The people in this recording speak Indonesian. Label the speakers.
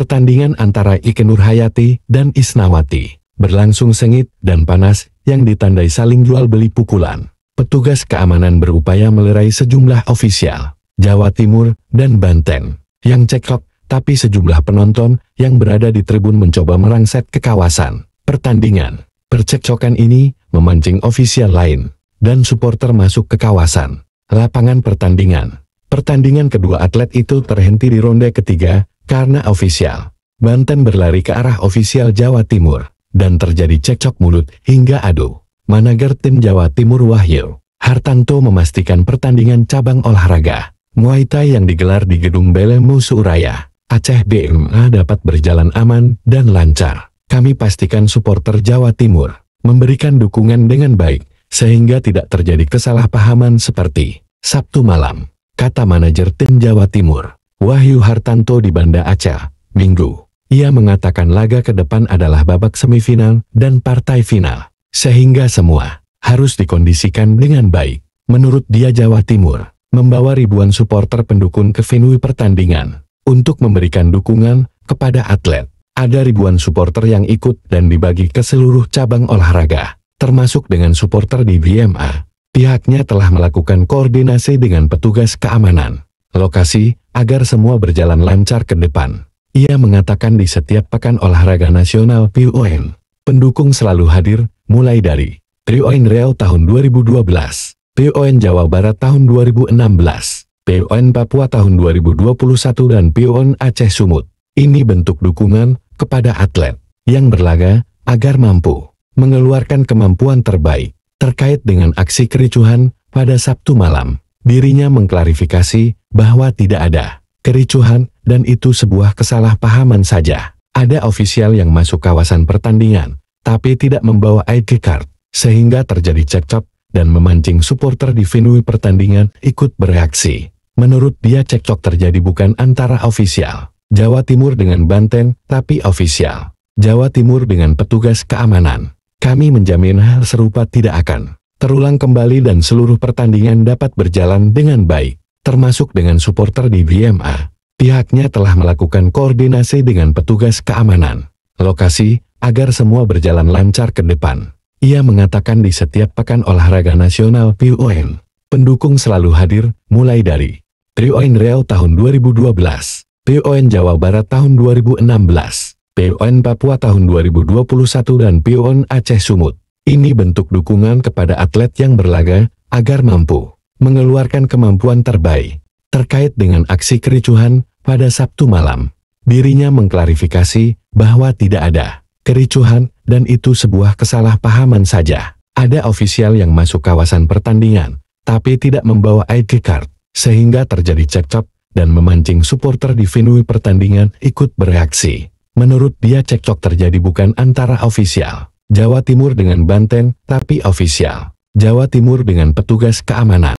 Speaker 1: Pertandingan antara Ike Nurhayati dan Isnawati berlangsung sengit dan panas yang ditandai saling jual beli pukulan. Petugas keamanan berupaya melerai sejumlah ofisial Jawa Timur dan Banten yang cekok tapi sejumlah penonton yang berada di tribun mencoba merangsek ke kawasan pertandingan. Percekcokan ini memancing ofisial lain dan supporter masuk ke kawasan lapangan pertandingan. Pertandingan kedua atlet itu terhenti di ronde ketiga, karena ofisial. Banten berlari ke arah ofisial Jawa Timur, dan terjadi cekcok mulut hingga adu. Manager tim Jawa Timur Wahyu, Hartanto memastikan pertandingan cabang olahraga. Muay Thai yang digelar di Gedung Belemu Suraya Aceh BMA dapat berjalan aman dan lancar. Kami pastikan supporter Jawa Timur memberikan dukungan dengan baik, sehingga tidak terjadi kesalahpahaman seperti Sabtu malam kata manajer tim Jawa Timur, Wahyu Hartanto di Banda Aceh, Minggu. Ia mengatakan laga ke depan adalah babak semifinal dan partai final, sehingga semua harus dikondisikan dengan baik. Menurut dia Jawa Timur, membawa ribuan supporter pendukung ke venue pertandingan untuk memberikan dukungan kepada atlet. Ada ribuan supporter yang ikut dan dibagi ke seluruh cabang olahraga, termasuk dengan supporter di BMA. Pihaknya telah melakukan koordinasi dengan petugas keamanan lokasi agar semua berjalan lancar ke depan. Ia mengatakan di setiap pekan olahraga nasional PUN, pendukung selalu hadir, mulai dari PUN Riau tahun 2012, PUN Jawa Barat tahun 2016, PUN Papua tahun 2021 dan PUN Aceh Sumut. Ini bentuk dukungan kepada atlet yang berlaga agar mampu mengeluarkan kemampuan terbaik. Terkait dengan aksi kericuhan pada Sabtu malam, dirinya mengklarifikasi bahwa tidak ada kericuhan dan itu sebuah kesalahpahaman saja. Ada ofisial yang masuk kawasan pertandingan, tapi tidak membawa ID card, sehingga terjadi cekcok dan memancing supporter di venue pertandingan ikut bereaksi. Menurut dia cekcok terjadi bukan antara ofisial Jawa Timur dengan Banten, tapi ofisial Jawa Timur dengan petugas keamanan. Kami menjamin hal serupa tidak akan terulang kembali dan seluruh pertandingan dapat berjalan dengan baik, termasuk dengan supporter di BMA. Pihaknya telah melakukan koordinasi dengan petugas keamanan lokasi agar semua berjalan lancar ke depan. Ia mengatakan di setiap pekan olahraga nasional PUN, pendukung selalu hadir, mulai dari PUN Real tahun 2012, PUN Jawa Barat tahun 2016, PON Papua tahun 2021 dan PON Aceh Sumut. Ini bentuk dukungan kepada atlet yang berlaga, agar mampu mengeluarkan kemampuan terbaik. Terkait dengan aksi kericuhan, pada Sabtu malam, dirinya mengklarifikasi bahwa tidak ada kericuhan dan itu sebuah kesalahpahaman saja. Ada ofisial yang masuk kawasan pertandingan, tapi tidak membawa ID card, sehingga terjadi cekcok dan memancing supporter di venue pertandingan ikut bereaksi. Menurut dia cekcok terjadi bukan antara ofisial Jawa Timur dengan Banten, tapi ofisial Jawa Timur dengan petugas keamanan.